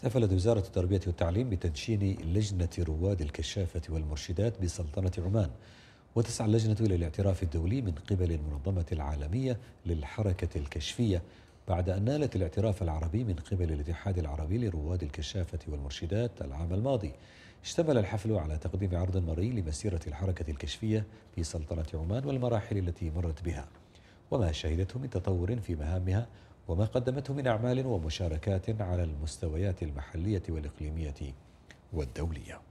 احتفلت وزارة التربية والتعليم بتدشين لجنة رواد الكشافة والمرشدات بسلطنة عمان وتسعى اللجنة إلى الاعتراف الدولي من قبل المنظمة العالمية للحركة الكشفية بعد أن نالت الاعتراف العربي من قبل الاتحاد العربي لرواد الكشافة والمرشدات العام الماضي اشتمل الحفل على تقديم عرض مرئي لمسيرة الحركة الكشفية في سلطنة عمان والمراحل التي مرت بها وما شهدته من تطور في مهامها وما قدمته من أعمال ومشاركات على المستويات المحلية والإقليمية والدولية